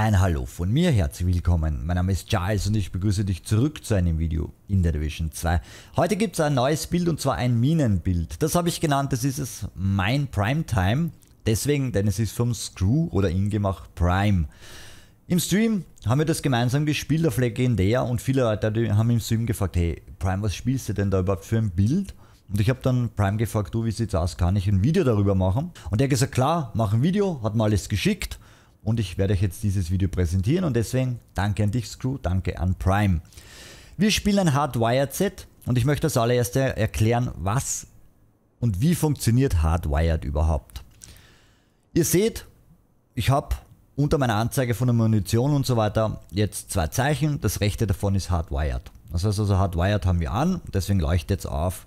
Ein Hallo von mir, herzlich willkommen. Mein Name ist Giles und ich begrüße dich zurück zu einem Video in der Division 2. Heute gibt es ein neues Bild und zwar ein Minenbild. Das habe ich genannt, das ist es mein Primetime. Deswegen, denn es ist vom Screw oder Ingemach Prime. Im Stream haben wir das gemeinsam gespielt auf Legendär und viele Leute haben im Stream gefragt, hey Prime, was spielst du denn da überhaupt für ein Bild? Und ich habe dann Prime gefragt, du, wie sieht's aus, kann ich ein Video darüber machen? Und er hat gesagt, klar, mach ein Video, hat mir alles geschickt und ich werde euch jetzt dieses Video präsentieren und deswegen danke an dich Screw, danke an Prime. Wir spielen ein Hardwired Set und ich möchte als allererste erklären, was und wie funktioniert Hardwired überhaupt. Ihr seht, ich habe unter meiner Anzeige von der Munition und so weiter jetzt zwei Zeichen, das rechte davon ist Hardwired. Das heißt also Hardwired haben wir an, deswegen leuchtet es auf.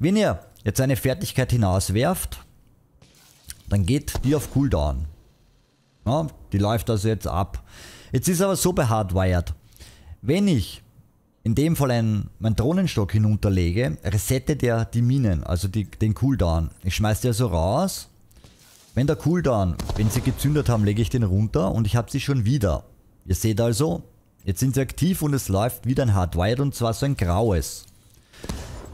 Wenn ihr jetzt eine Fertigkeit hinauswerft, dann geht die auf Cooldown. Ja, die läuft also jetzt ab. Jetzt ist aber so behardwired. Wenn ich in dem Fall einen, meinen Drohnenstock hinunterlege, resettet er die Minen, also die, den Cooldown. Ich schmeiße die also raus. Wenn der Cooldown, wenn sie gezündet haben, lege ich den runter und ich habe sie schon wieder. Ihr seht also, jetzt sind sie aktiv und es läuft wieder ein Hardwired und zwar so ein graues.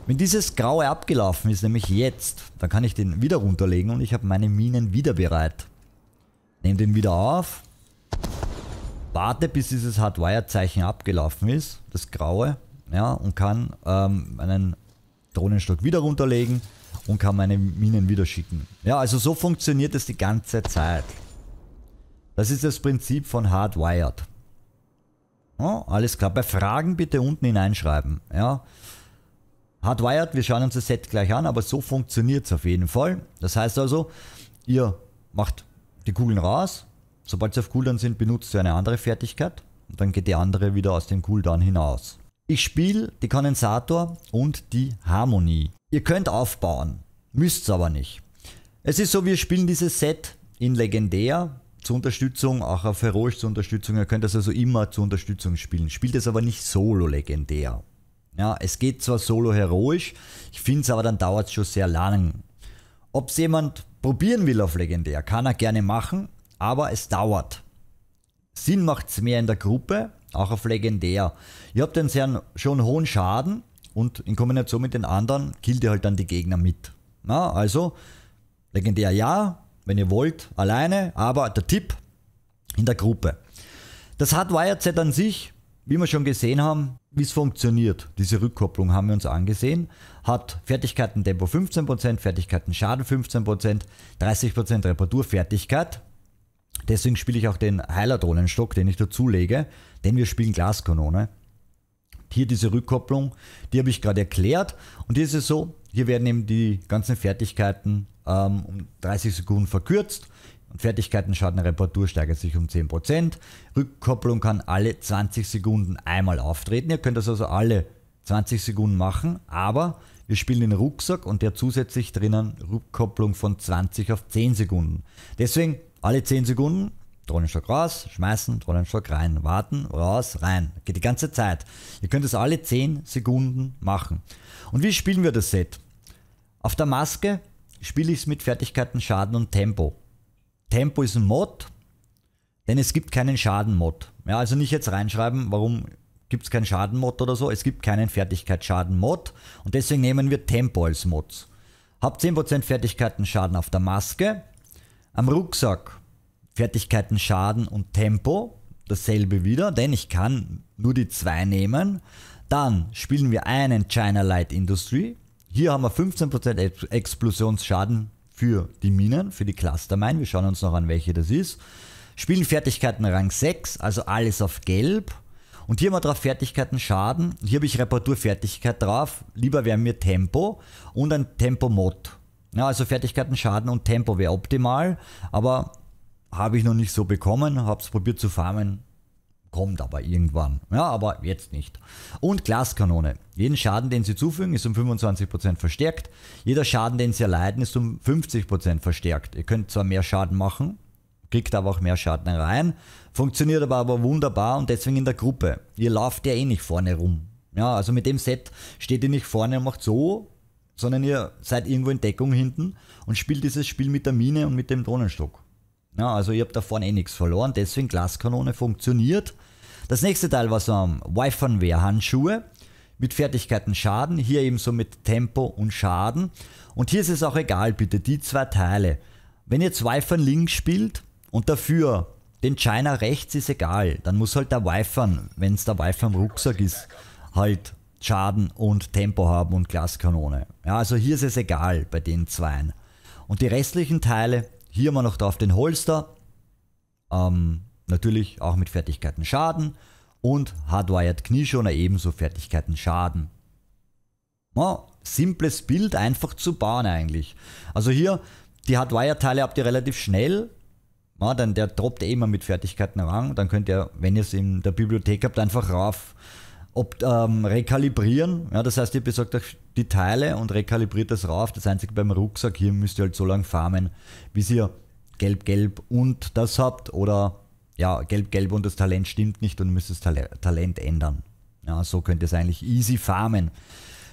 Wenn dieses graue abgelaufen ist, nämlich jetzt, dann kann ich den wieder runterlegen und ich habe meine Minen wieder bereit. Nehme den wieder auf. Warte, bis dieses Hardwire-Zeichen abgelaufen ist, das graue, ja, und kann ähm, einen Drohnenstock wieder runterlegen und kann meine Minen wieder schicken. Ja, also so funktioniert es die ganze Zeit. Das ist das Prinzip von Hardwired. Ja, alles klar. Bei Fragen bitte unten hineinschreiben. Ja. Hardwired, wir schauen uns das Set gleich an, aber so funktioniert es auf jeden Fall. Das heißt also, ihr macht die Kugeln raus. Sobald sie auf Cooldown sind, benutzt sie eine andere Fertigkeit. Und dann geht die andere wieder aus dem Cooldown hinaus. Ich spiele die Kondensator und die Harmonie. Ihr könnt aufbauen, müsst es aber nicht. Es ist so, wir spielen dieses Set in Legendär zur Unterstützung, auch auf Heroisch zur Unterstützung. Ihr könnt das also immer zur Unterstützung spielen. Spielt es aber nicht solo legendär. Ja, es geht zwar solo heroisch, ich finde es aber dann dauert es schon sehr lang. Ob es jemand probieren will auf legendär, kann er gerne machen, aber es dauert. Sinn macht es mehr in der Gruppe, auch auf legendär. Ihr habt den sehr, schon hohen Schaden und in Kombination mit den anderen killt ihr halt dann die Gegner mit. Na, also, legendär ja, wenn ihr wollt, alleine, aber der Tipp in der Gruppe. Das hat WireZ an sich wie wir schon gesehen haben, wie es funktioniert, diese Rückkopplung haben wir uns angesehen, hat Fertigkeiten Tempo 15%, Fertigkeiten Schaden 15%, 30% Reparaturfertigkeit. Deswegen spiele ich auch den Heiler-Drohnenstock, den ich dazulege, denn wir spielen Glaskanone. Hier diese Rückkopplung, die habe ich gerade erklärt. Und hier ist es so, hier werden eben die ganzen Fertigkeiten ähm, um 30 Sekunden verkürzt und schaden Reparatur steigert sich um 10%. Rückkopplung kann alle 20 Sekunden einmal auftreten. Ihr könnt das also alle 20 Sekunden machen, aber wir spielen den Rucksack und der zusätzlich drinnen Rückkopplung von 20 auf 10 Sekunden. Deswegen alle 10 Sekunden Drohnenstock raus, schmeißen, Drohnenstock rein, warten, raus, rein. Geht die ganze Zeit. Ihr könnt es alle 10 Sekunden machen. Und wie spielen wir das Set? Auf der Maske spiele ich es mit Fertigkeiten, Schaden und Tempo. Tempo ist ein Mod, denn es gibt keinen Schaden-Mod. Ja, also nicht jetzt reinschreiben, warum gibt es keinen Schaden-Mod oder so. Es gibt keinen Fertigkeitsschaden-Mod und deswegen nehmen wir Tempo als Mod. Hab 10% Fertigkeiten Schaden auf der Maske. Am Rucksack Fertigkeiten Schaden und Tempo. Dasselbe wieder, denn ich kann nur die zwei nehmen. Dann spielen wir einen China Light Industry. Hier haben wir 15% Explosionsschaden für die Minen, für die Clustermine. Wir schauen uns noch an, welche das ist. Spielfertigkeiten Rang 6, also alles auf Gelb. Und hier haben wir drauf Fertigkeiten Schaden. Hier habe ich Reparaturfertigkeit drauf. Lieber wäre mir Tempo und ein Tempo-Mod. Ja, also Fertigkeiten Schaden und Tempo wäre optimal, aber habe ich noch nicht so bekommen. Habe es probiert zu farmen, Kommt aber irgendwann. Ja, aber jetzt nicht. Und Glaskanone. Jeden Schaden, den sie zufügen, ist um 25% verstärkt. Jeder Schaden, den sie erleiden, ist um 50% verstärkt. Ihr könnt zwar mehr Schaden machen, kriegt aber auch mehr Schaden rein. Funktioniert aber, aber wunderbar und deswegen in der Gruppe. Ihr lauft ja eh nicht vorne rum. Ja, also mit dem Set steht ihr nicht vorne und macht so, sondern ihr seid irgendwo in Deckung hinten und spielt dieses Spiel mit der Mine und mit dem Drohnenstock. Ja, also ich habe da vorne eh nichts verloren, deswegen Glaskanone funktioniert. Das nächste Teil war so ein Wifenwehr-Handschuhe mit Fertigkeiten Schaden, hier eben so mit Tempo und Schaden. Und hier ist es auch egal, bitte, die zwei Teile. Wenn ihr Wifern links spielt und dafür den China rechts, ist egal. Dann muss halt der Wifern, wenn es der Wifern Rucksack ist, halt Schaden und Tempo haben und Glaskanone. Ja, also hier ist es egal bei den zweien. Und die restlichen Teile hier immer noch drauf den Holster. Ähm, natürlich auch mit Fertigkeiten Schaden. Und Hardwired Knieschoner ebenso Fertigkeiten Schaden. Ja, simples Bild, einfach zu bauen eigentlich. Also hier, die Hardwired teile habt ihr relativ schnell. Ja, dann der droppt eh immer mit Fertigkeiten Rang. Dann könnt ihr, wenn ihr es in der Bibliothek habt, einfach rauf ob, ähm, rekalibrieren. Ja, das heißt, ihr besorgt euch die Teile und rekalibriert das rauf. Das einzige beim Rucksack, hier müsst ihr halt so lange farmen, bis ihr gelb, gelb und das habt oder ja, gelb, gelb und das Talent stimmt nicht und müsst das Tal Talent ändern. Ja, so könnt ihr es eigentlich easy farmen.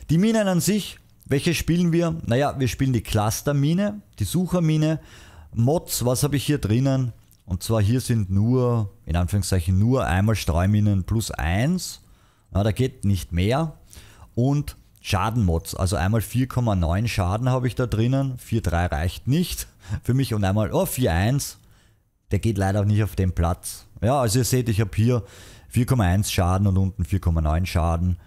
Die Minen an sich, welche spielen wir? Naja, wir spielen die Clustermine, die Suchermine, Mods, was habe ich hier drinnen? Und zwar hier sind nur, in Anführungszeichen, nur einmal Streuminen plus 1 ja, da geht nicht mehr. Und Schadenmods, also einmal 4,9 Schaden habe ich da drinnen, 4,3 reicht nicht für mich und einmal oh, 4,1, der geht leider nicht auf den Platz. Ja, also ihr seht, ich habe hier 4,1 Schaden und unten 4,9 Schaden.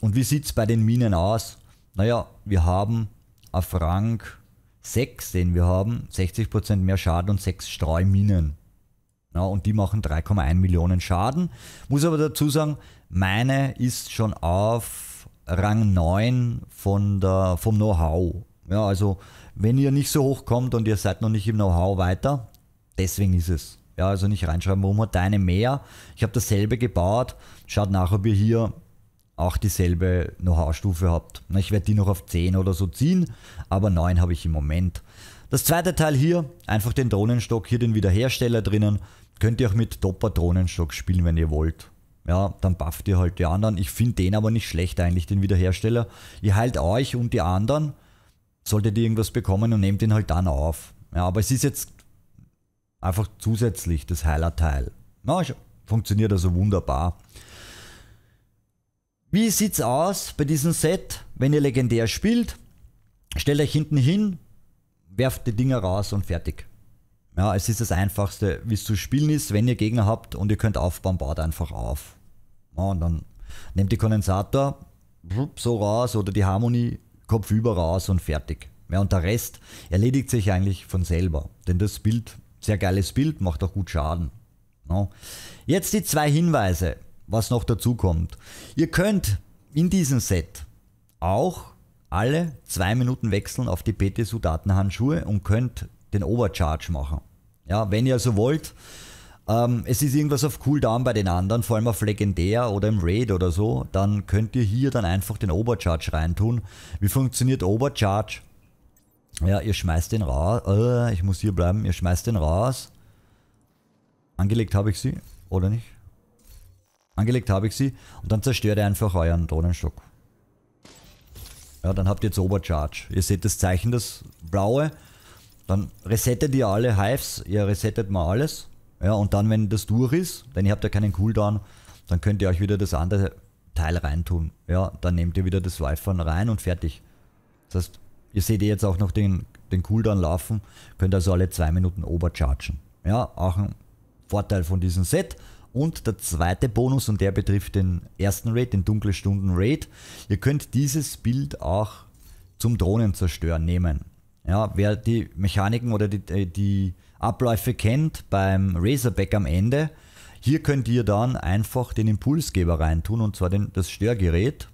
Und wie sieht es bei den Minen aus? Naja, wir haben auf Rang 6, den wir haben, 60% mehr Schaden und 6 Streuminen. Ja, und die machen 3,1 Millionen Schaden. Muss aber dazu sagen, meine ist schon auf Rang 9 von der, vom Know-how. Ja, also wenn ihr nicht so hoch kommt und ihr seid noch nicht im Know-how weiter, deswegen ist es. Ja, also nicht reinschreiben, warum hat deine mehr? Ich habe dasselbe gebaut. Schaut nach, ob ihr hier auch dieselbe Know-how-Stufe habt. Ich werde die noch auf 10 oder so ziehen, aber 9 habe ich im Moment. Das zweite Teil hier, einfach den Drohnenstock, hier den Wiederhersteller drinnen. Könnt ihr auch mit Topper drohnenstock spielen, wenn ihr wollt ja, dann bufft ihr halt die anderen. Ich finde den aber nicht schlecht eigentlich, den Wiederhersteller. Ihr heilt euch und die anderen, solltet ihr irgendwas bekommen und nehmt den halt dann auf. Ja, aber es ist jetzt einfach zusätzlich das Heilerteil. Na, funktioniert also wunderbar. Wie sieht's aus bei diesem Set, wenn ihr legendär spielt? Stellt euch hinten hin, werft die Dinger raus und fertig. Ja, es ist das Einfachste, wie es zu spielen ist. Wenn ihr Gegner habt und ihr könnt aufbauen, baut einfach auf. Und dann nehmt die Kondensator so raus oder die Harmonie kopfüber raus und fertig. Ja, und der Rest erledigt sich eigentlich von selber. Denn das Bild, sehr geiles Bild, macht auch gut Schaden. Ja. Jetzt die zwei Hinweise, was noch dazu kommt. Ihr könnt in diesem Set auch alle zwei Minuten wechseln auf die PTSU-Datenhandschuhe und könnt den Overcharge machen. Ja, wenn ihr so also wollt, ähm, es ist irgendwas auf Cooldown bei den anderen, vor allem auf Legendär oder im Raid oder so, dann könnt ihr hier dann einfach den Overcharge reintun. Wie funktioniert Overcharge? Ja, ihr schmeißt den raus. Äh, ich muss hier bleiben. Ihr schmeißt den raus. Angelegt habe ich sie, oder nicht? Angelegt habe ich sie. Und dann zerstört ihr einfach euren Drohnenstock. Ja, dann habt ihr jetzt Overcharge. Ihr seht das Zeichen, das blaue. Dann resettet ihr alle Hives. Ihr resettet mal alles. Ja, und dann, wenn das durch ist, denn ihr habt ja keinen Cooldown, dann könnt ihr euch wieder das andere Teil reintun. Ja, dann nehmt ihr wieder das Wifern rein und fertig. Das heißt, ihr seht ihr eh jetzt auch noch den, den Cooldown laufen, könnt also alle zwei Minuten overchargen. Ja, auch ein Vorteil von diesem Set. Und der zweite Bonus, und der betrifft den ersten Raid, den dunkle Stunden Raid. Ihr könnt dieses Bild auch zum Drohnenzerstören nehmen. Ja, wer die Mechaniken oder die, die Abläufe kennt beim Razorback am Ende. Hier könnt ihr dann einfach den Impulsgeber reintun und zwar den, das Störgerät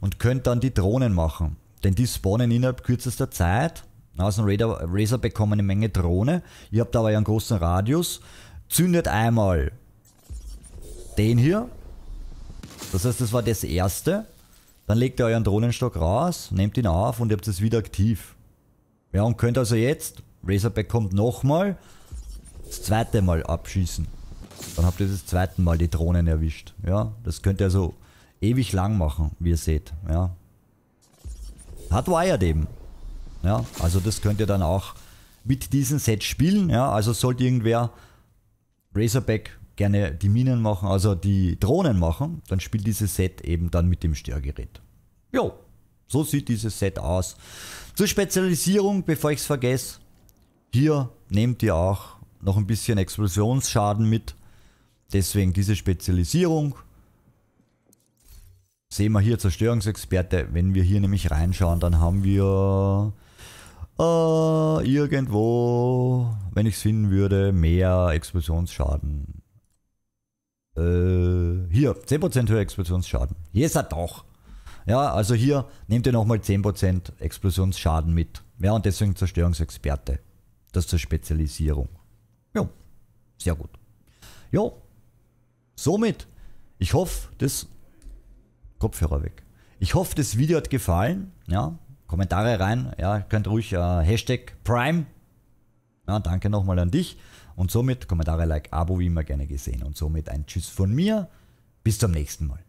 und könnt dann die Drohnen machen. Denn die spawnen innerhalb kürzester Zeit. Aus dem Radar, Razorback kommen eine Menge Drohne. Ihr habt aber ja einen großen Radius. Zündet einmal den hier. Das heißt, das war das erste. Dann legt ihr euren Drohnenstock raus, nehmt ihn auf und ihr habt es wieder aktiv. Ja, und könnt also jetzt Razorback kommt nochmal. Das zweite Mal abschießen. Dann habt ihr das zweite Mal die Drohnen erwischt. Ja, das könnt ihr so ewig lang machen, wie ihr seht. Ja. Hat Wired eben. Ja, also das könnt ihr dann auch mit diesem Set spielen. Ja, also sollte irgendwer Razorback gerne die Minen machen, also die Drohnen machen, dann spielt dieses Set eben dann mit dem Störgerät. Jo, so sieht dieses Set aus. Zur Spezialisierung, bevor ich es vergesse, hier nehmt ihr auch noch ein bisschen Explosionsschaden mit. Deswegen diese Spezialisierung. Sehen wir hier Zerstörungsexperte. Wenn wir hier nämlich reinschauen, dann haben wir äh, irgendwo, wenn ich es finden würde, mehr Explosionsschaden. Äh, hier, 10% höher Explosionsschaden. Hier ist er doch. Ja, also hier nehmt ihr nochmal 10% Explosionsschaden mit. Ja, und deswegen Zerstörungsexperte. Das zur Spezialisierung. Ja, sehr gut. Ja, somit, ich hoffe, das Kopfhörer weg. Ich hoffe, das Video hat gefallen. Ja, Kommentare rein. Ja, könnt ruhig äh, Hashtag Prime. Ja, danke nochmal an dich. Und somit Kommentare, Like, Abo, wie immer gerne gesehen. Und somit ein Tschüss von mir. Bis zum nächsten Mal.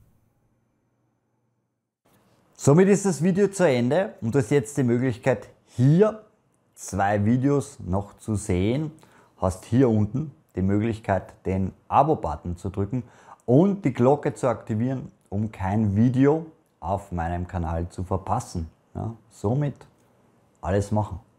Somit ist das Video zu Ende und du hast jetzt die Möglichkeit, hier zwei Videos noch zu sehen, hast hier unten die Möglichkeit, den Abo-Button zu drücken und die Glocke zu aktivieren, um kein Video auf meinem Kanal zu verpassen. Ja, somit alles machen.